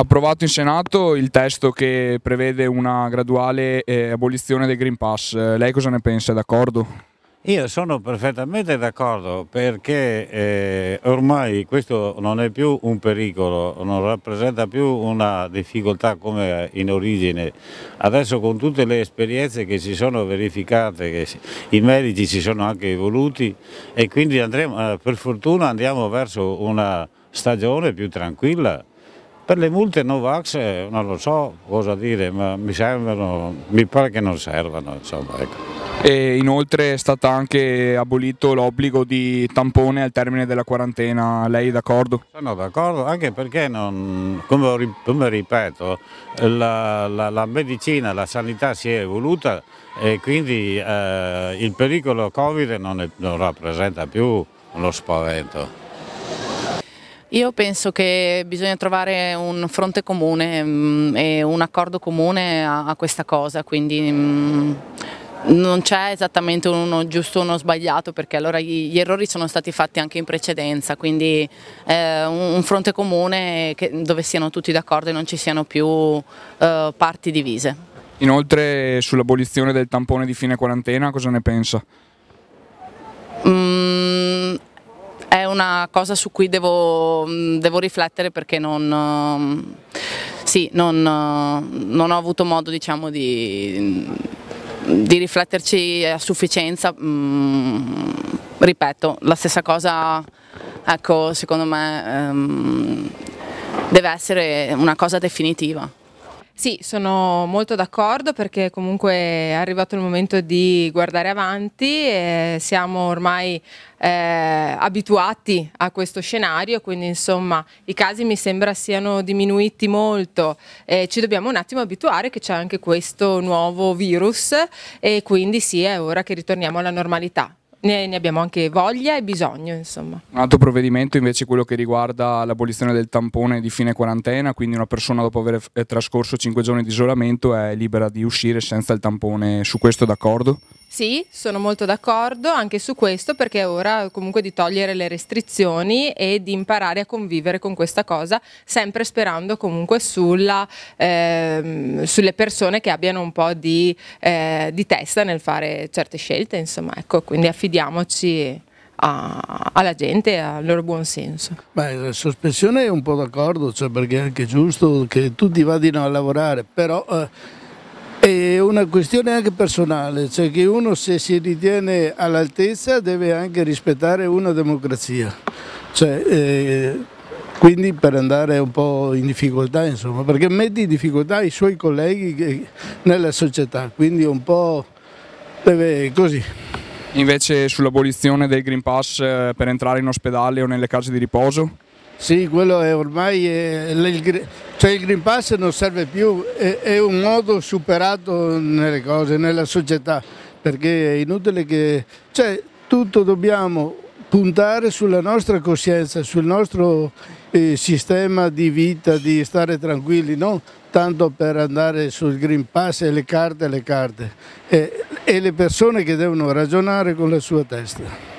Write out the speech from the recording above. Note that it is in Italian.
approvato in Senato il testo che prevede una graduale eh, abolizione del Green Pass. Lei cosa ne pensa? È d'accordo? Io sono perfettamente d'accordo perché eh, ormai questo non è più un pericolo, non rappresenta più una difficoltà come in origine. Adesso con tutte le esperienze che si sono verificate, che i medici si sono anche evoluti e quindi andremo, eh, per fortuna andiamo verso una stagione più tranquilla per le multe Novax eh, non lo so cosa dire, ma mi servono, mi pare che non servano. Insomma, ecco. E inoltre è stato anche abolito l'obbligo di tampone al termine della quarantena, lei è d'accordo? Sono d'accordo, anche perché, non, come, come, ripeto, la, la, la, medicina, la sanità si è evoluta e quindi eh, il pericolo Covid non, è, non rappresenta più uno spavento. Io penso che bisogna trovare un fronte comune mh, mm, e un accordo comune a, a questa cosa, quindi mh, mm, non c'è esattamente uno giusto o uno sbagliato perché allora gli, gli, errori sono stati fatti anche in precedenza, quindi eh, un, un, fronte comune che, dove siano tutti d'accordo e non ci siano più eh, parti divise. Inoltre sull'abolizione del tampone di fine quarantena cosa ne pensa? Mm, è una cosa su cui devo, mm, devo riflettere perché non, mm, sì, non, mm, non, ho avuto modo diciamo, di, di, rifletterci a sufficienza. ripeto, la stessa cosa ecco, secondo me ehm, deve essere una cosa definitiva. Sì, sono molto d'accordo perché comunque è arrivato il momento di guardare avanti, e siamo ormai eh, abituati a questo scenario, quindi insomma i casi mi sembra siano diminuiti molto, eh, ci dobbiamo un attimo abituare che c'è anche questo nuovo virus e quindi sì, è ora che ritorniamo alla normalità ne, ne abbiamo anche voglia e bisogno. Insomma. Un altro provvedimento invece è quello che riguarda l'abolizione del tampone di fine quarantena, quindi una persona dopo aver eh, trascorso 5 giorni di isolamento è libera di uscire senza il tampone. Su questo d'accordo? Sì, sono molto d'accordo anche su questo perché è ora comunque di togliere le restrizioni e di imparare a convivere con questa cosa, sempre sperando comunque sulla, eh, sulle persone che abbiano un po' di, eh, di, testa nel fare certe scelte, insomma, ecco, quindi affidiamoci a, alla gente e al loro buon senso. Beh, la sospensione è un po' d'accordo, cioè perché è anche giusto che tutti vadino a lavorare, però... Eh è una questione anche personale, cioè che uno se si ritiene all'altezza deve anche rispettare una democrazia, cioè, eh, quindi per andare un po' in difficoltà insomma, perché mette in difficoltà i suoi colleghi nella società, quindi un po' deve così. Invece sull'abolizione del Green Pass eh, per entrare in ospedale o nelle case di riposo? Sì, quello è ormai... È, eh, cioè il Green Pass non serve più, è, è un modo superato nelle cose, nella società, perché è inutile che... Cioè tutto dobbiamo puntare sulla nostra coscienza, sul nostro eh, sistema di vita, di stare tranquilli, non tanto per andare sul Green Pass e le carte e le carte, e, e le persone che devono ragionare con la sua testa.